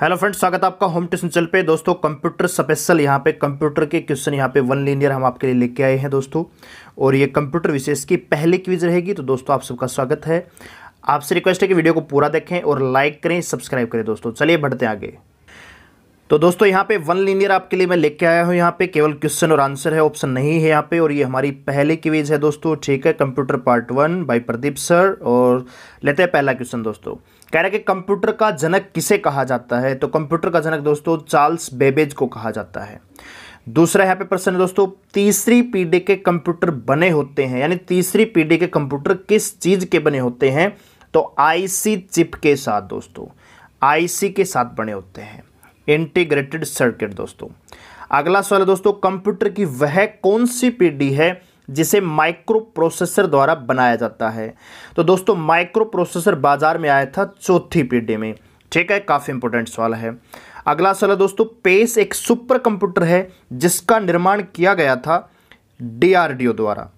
hello friends स्वागत है आपका होम ट्यूशन चल पे दोस्तों कंप्यूटर स्पेशल यहाँ पे कंप्यूटर के क्वेश्चन यहाँ पे वन लीनियर हम आपके लिए लेके आए हैं दोस्तों और ये कंप्यूटर विशेष की पहली क्विज रहेगी तो दोस्तों आप सबका स्वागत है आपसे रिक्वेस्ट है कि वीडियो को पूरा देखें और लाइक करें सब्सक्राइब करें दोस्तों चलिए बढ़ते आगे तो दोस्तों यहाँ पे वन लीनियर आपके लिए मैं लेके आया हूँ यहाँ पे केवल क्वेश्चन और आंसर है ऑप्शन नहीं है यहाँ पे और ये हमारी पहली क्वीज़ है दोस्तों ठीक है computer part one by Pradeep sir और लेते हैं पहला क्वेश्चन दोस्तों कह रहा है कि कंप्यूटर का जनक किसे कहा जाता है तो कंप्यूटर का जनक दोस्तों चार्ल्स बेबेज को कहा जाता है दूसरा यहाँ पे प्रश्न है दोस्तों तीसरी पीढ़ी के कंप्यूटर बने होते हैं यानी तीसरी पीढ़ी के कंप्यूटर किस चीज़ के बने होते हैं तो आईसी चिप के साथ दोस्तों आईसी के साथ बने होते हैं इंटीग्रेटेड सर्किट दोस्तों अगला सवाल है दोस्तों कंप्यूटर की वह कौन सी पीढ़ी है जिसे माइक्रो प्रोसेसर द्वारा बनाया जाता है तो दोस्तों माइक्रो प्रोसेसर बाजार में आया था चौथी पीढ़ी में ठीक है काफ़ी इंपॉर्टेंट सवाल है अगला सवाल है दोस्तों पेस एक सुपर कंप्यूटर है जिसका निर्माण किया गया था डीआरडीओ द्वारा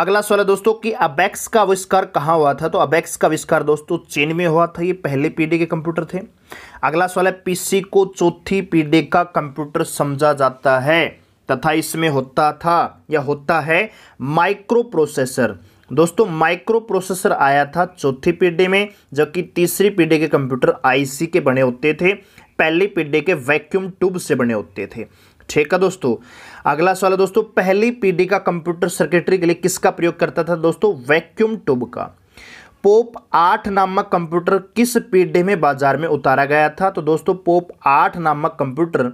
अगला सवाल है दोस्तों कि अबैक्स का आविष्कार कहाँ हुआ था तो अबैक्स का आविष्कार दोस्तों चीन में हुआ था ये पहले पीढ़ी के कंप्यूटर थे अगला सवाल है पीसी को चौथी पीढ़ी का कंप्यूटर समझा जाता है तथा इसमें होता था या होता है माइक्रो प्रोसेसर दोस्तों माइक्रो प्रोसेसर आया था चौथी पीढ़ी में जबकि तीसरी पीढ़ी के कंप्यूटर आईसी के बने होते थे पहली पीढ़ी के वैक्यूम ट्यूब से बने होते थे ठीक है दोस्तों अगला सवाल है दोस्तों पहली पीढ़ी का कंप्यूटर सर्किटरी के लिए किसका प्रयोग करता था दोस्तों वैक्यूम ट्यूब का पोप आठ नामक कंप्यूटर किस पीढ़ी में बाजार में उतारा गया था तो दोस्तों पोप आठ नामक कंप्यूटर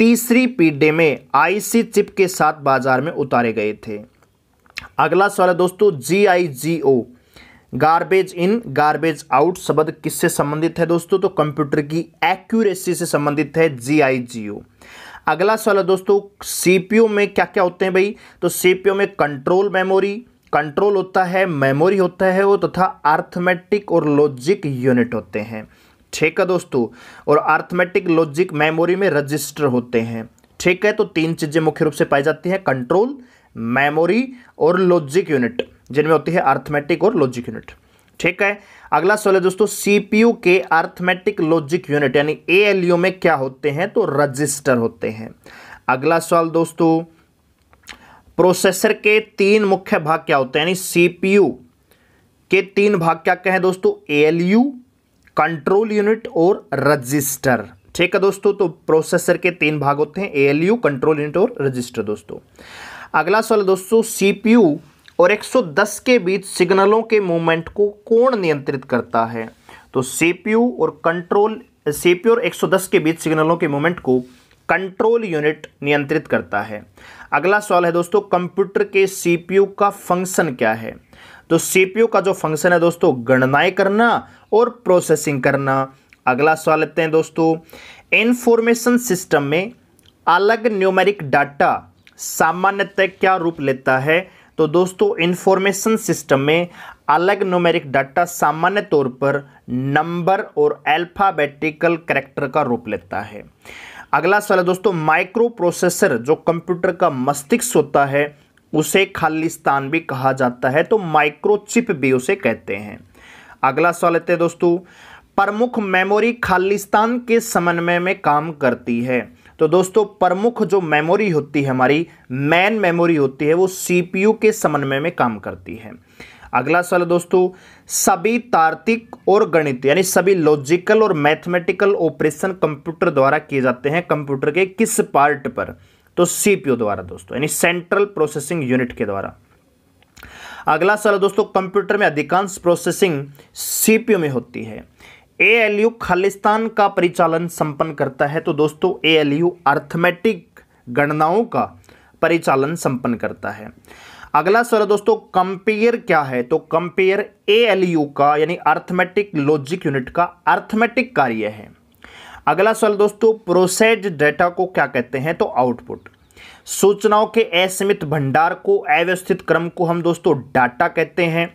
तीसरी पीढ़ी में आईसी चिप के साथ बाजार में उतारे गए थे अगला सवाल है दोस्तों G I G O garbage in garbage out शब्द किससे संबंधित है दोस्तों तो कंप्यूटर की एक्यूरेसी से संबंधित है जी आई जी ओ अगला सवाल है दोस्तों सीपीयू में क्या क्या होते हैं भाई तो सीपीयू में कंट्रोल मेमोरी कंट्रोल होता है मेमोरी होता है वो तथा तो अर्थमेटिक और लॉजिक यूनिट होते हैं ठीक है दोस्तों और आर्थमेटिक लॉजिक मेमोरी में रजिस्टर होते हैं ठीक है तो तीन चीज़ें मुख्य रूप से पाई जाती हैं कंट्रोल मेमोरी और लॉजिक यूनिट जिनमें होती है आर्थमेटिक और लॉजिक यूनिट ठीक है अगला सवाल है दोस्तों सीपीयू के आर्थमेटिक लॉजिक यूनिट यानी एएलयू में क्या होते हैं तो रजिस्टर होते हैं अगला सवाल दोस्तों प्रोसेसर के तीन मुख्य भाग क्या होते हैं यानी सीपीयू के तीन भाग क्या क्या हैं दोस्तों एएलयू कंट्रोल यूनिट और रजिस्टर ठीक है दोस्तों तो प्रोसेसर के तीन भाग होते हैं यू कंट्रोल यूनिट और रजिस्टर दोस्तों अगला सवाल दोस्तों यू और 110 के बीच सिग्नलों के मूवमेंट को कौन नियंत्रित करता है तो यू और कंट्रोल यू और 110 के बीच सिग्नलों के मूवमेंट को कंट्रोल यूनिट नियंत्रित करता है अगला सवाल है दोस्तों कंप्यूटर के यू का फंक्शन क्या है तो सीपीयू का जो फंक्शन है दोस्तों गणनाएं करना और प्रोसेसिंग करना अगला सवाल लेते हैं दोस्तों इंफॉर्मेशन सिस्टम में अलग न्यूमेरिक डाटा सामान्यतः क्या रूप लेता है तो दोस्तों इंफॉर्मेशन सिस्टम में अलग न्यूमेरिक डाटा सामान्य तौर पर नंबर और अल्फाबेटिकल करेक्टर का रूप लेता है अगला सवाल है दोस्तों माइक्रो प्रोसेसर जो कंप्यूटर का मस्तिष्क होता है उसे खालिस्तान भी कहा जाता है तो माइक्रोचिप भी उसे कहते हैं अगला सवाल लेते हैं दोस्तों प्रमुख मेमोरी खालिस्तान के समन्वय में काम करती है तो दोस्तों प्रमुख जो मेमोरी होती है हमारी मैन मेमोरी होती है वो सीपीयू के समन्वय में काम करती है अगला सवाल दोस्तों सभी तार्किक और गणित यानी सभी लॉजिकल और मैथमेटिकल ऑपरेशन कंप्यूटर द्वारा किए जाते हैं कंप्यूटर के किस पार्ट पर तो सीपीयू द्वारा दोस्तों यानी सेंट्रल प्रोसेसिंग यूनिट के द्वारा अगला सवाल दोस्तों कंप्यूटर में अधिकांश प्रोसेसिंग सीपीयू में होती है एएलयू खालिस्तान का परिचालन संपन्न करता है तो दोस्तों एएलयू अर्थमेटिक गणनाओं का परिचालन संपन्न करता है अगला सवाल दोस्तों कंपेयर क्या है तो कंपेयर एएलयू का यानी अर्थमेटिक लॉजिक यूनिट का अर्थमेटिक कार्य है अगला सवाल दोस्तों प्रोसेस्ड डेटा को क्या कहते हैं तो आउटपुट सूचनाओं के असीमित भंडार को अव्यवस्थित क्रम को हम दोस्तों डाटा कहते हैं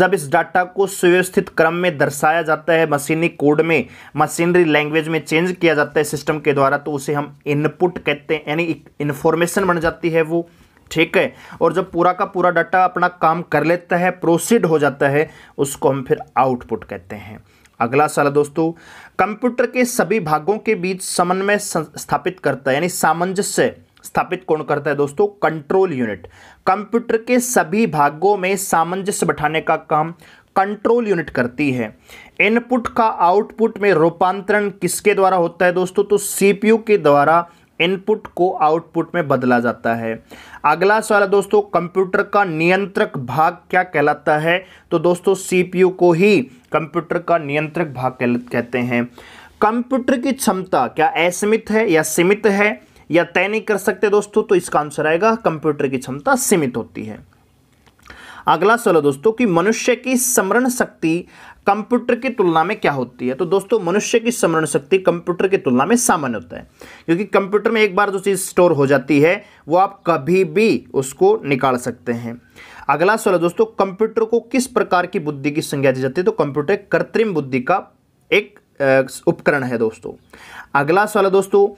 जब इस डाटा को सुव्यवस्थित क्रम में दर्शाया जाता है मशीनी कोड में मशीनरी लैंग्वेज में चेंज किया जाता है सिस्टम के द्वारा तो उसे हम इनपुट कहते हैं यानी इन्फॉर्मेशन बन जाती है वो ठीक है और जब पूरा का पूरा डाटा अपना काम कर लेता है प्रोसीड हो जाता है उसको हम फिर आउटपुट कहते हैं अगला सवाल दोस्तों कंप्यूटर के सभी भागों के बीच समन्वय स्थापित करता है यानी सामंजस्य स्थापित कौन करता है दोस्तों कंट्रोल यूनिट कंप्यूटर के सभी भागों में सामंजस्य बैठाने का काम कंट्रोल यूनिट करती है इनपुट का आउटपुट में रूपांतरण किसके द्वारा होता है दोस्तों तो सीपीयू के द्वारा इनपुट को आउटपुट में बदला जाता है अगला सवाल दोस्तों कंप्यूटर का नियंत्रक भाग क्या कहलाता है तो दोस्तों सीपीयू को ही कंप्यूटर का नियंत्रक भाग कहते हैं कंप्यूटर की क्षमता क्या असीमित है या सीमित है या तय नहीं कर सकते दोस्तों तो इसका आंसर आएगा कंप्यूटर की क्षमता सीमित होती है अगला सवाल दोस्तों कि मनुष्य की स्मरण शक्ति कंप्यूटर की तुलना में क्या होती है तो दोस्तों मनुष्य की स्मरण शक्ति कंप्यूटर की तुलना में सामान्य होता है क्योंकि कंप्यूटर में एक बार जो चीज़ स्टोर हो जाती है वो आप कभी भी उसको निकाल सकते हैं अगला सवाल दोस्तों कंप्यूटर को किस प्रकार की बुद्धि की संज्ञा दी जाती है तो कंप्यूटर कृत्रिम बुद्धि का एक उपकरण है दोस्तों अगला सवाल दोस्तों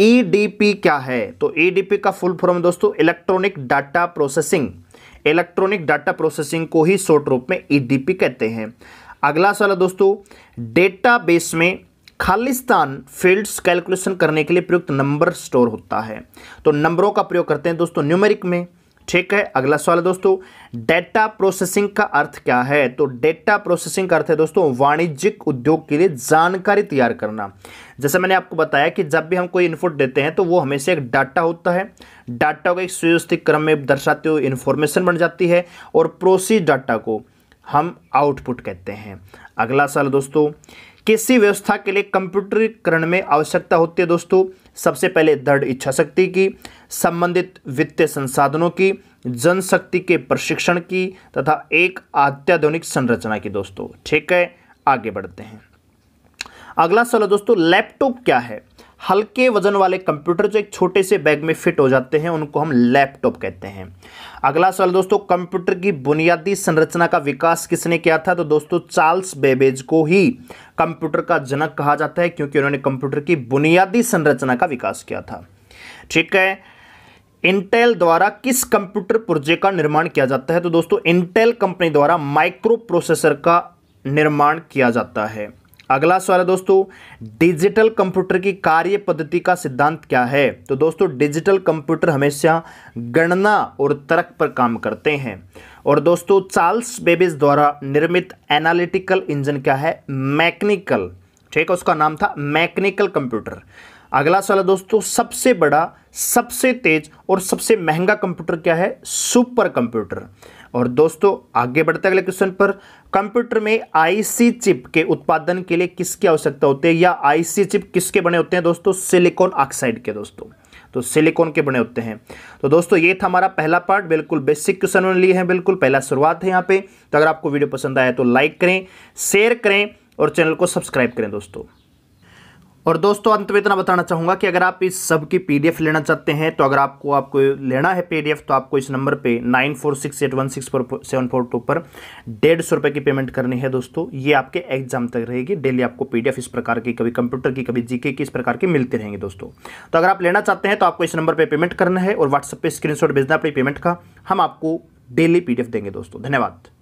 ईडीपी e क्या है तो ईडीपी e का फुल फॉर्म दोस्तों electronic data processing electronic data processing को ही शॉर्ट रूप में ईडीपी e कहते हैं अगला सवाल है दोस्तों डेटाबेस में खालिस्तान फील्ड्स कैलकुलेशन करने के लिए प्रयुक्त नंबर स्टोर होता है तो नंबरों का प्रयोग करते हैं दोस्तों न्यूमेरिक में ठीक है अगला सवाल है दोस्तों डेटा प्रोसेसिंग का अर्थ क्या है तो डेटा प्रोसेसिंग का अर्थ है दोस्तों वाणिज्यिक उद्योग के लिए जानकारी तैयार करना जैसे मैंने आपको बताया कि जब भी हम कोई इनपुट देते हैं तो वो हमेशा एक डाटा होता है डाटा को एक सुव्यवस्थित क्रम में दर्शाते हुए इन्फॉर्मेशन बन जाती है और प्रोसीज डाटा को हम आउटपुट कहते हैं अगला सवाल दोस्तों किसी व्यवस्था के लिए कंप्यूटरीकरण में आवश्यकता होती है दोस्तों सबसे पहले दृढ़ इच्छा शक्ति की संबंधित वित्तीय संसाधनों की जनशक्ति के प्रशिक्षण की तथा एक अत्याधुनिक संरचना की दोस्तों ठीक है आगे बढ़ते हैं अगला सवाल दोस्तों लैपटॉप क्या है हल्के वजन वाले कंप्यूटर जो एक छोटे से बैग में फिट हो जाते हैं उनको हम लैपटॉप कहते हैं अगला सवाल दोस्तों कंप्यूटर की बुनियादी संरचना का विकास किसने किया था तो दोस्तों चार्ल्स बेबेज को ही कंप्यूटर का जनक कहा जाता है क्योंकि उन्होंने कंप्यूटर की बुनियादी संरचना का विकास किया था ठीक है इंटेल द्वारा किस कंप्यूटर पुर्जे का निर्माण किया जाता है तो दोस्तों इंटेल कंपनी द्वारा माइक्रो प्रोसेसर का निर्माण किया जाता है अगला सवाल है दोस्तों डिजिटल कंप्यूटर की कार्य पद्धति का सिद्धांत क्या है तो दोस्तों डिजिटल कंप्यूटर हमेशा गणना और तर्क पर काम करते हैं और दोस्तों चार्ल्स बेबिस द्वारा निर्मित एनालिटिकल इंजन क्या है मैकेनिकल ठीक है उसका नाम था मैकेनिकल कंप्यूटर अगला सवाल है दोस्तों सबसे बड़ा सबसे तेज और सबसे महंगा कंप्यूटर क्या है सुपर कंप्यूटर और दोस्तों आगे बढ़ते अगले क्वेश्चन पर कंप्यूटर में आईसी चिप के उत्पादन के लिए किसकी आवश्यकता होती है या आईसी चिप किसके बने होते हैं दोस्तों सिलिकॉन ऑक्साइड के दोस्तों तो सिलिकॉन के बने होते हैं तो दोस्तों ये था हमारा पहला पार्ट बिल्कुल बेसिक क्वेश्चन उन्होंने लिए हैं बिल्कुल पहला शुरुआत है यहाँ पे तो अगर आपको वीडियो पसंद आया तो लाइक करें शेयर करें और चैनल को सब्सक्राइब करें दोस्तों और दोस्तों अंत में इतना बताना चाहूँगा कि अगर आप इस सब की पीडीएफ लेना चाहते हैं तो अगर आपको आपको लेना है पीडीएफ तो आपको इस नंबर पे nine four six eight one six four seven four two पर डेढ़ सौ रुपये की पेमेंट करनी है दोस्तों ये आपके एग्जाम तक रहेगी डेली आपको पीडीएफ इस प्रकार की कभी कंप्यूटर की कभी जीके की इस प्रकार की मिलती रहेंगी दोस्तों तो अगर आप लेना चाहते हैं तो आपको इस नंबर पर पेमेंट करना है और व्हाट्सएप पर स्क्रीनशॉट भेजना अपनी पेमेंट का हम आपको डेली पी देंगे दोस्तों धन्यवाद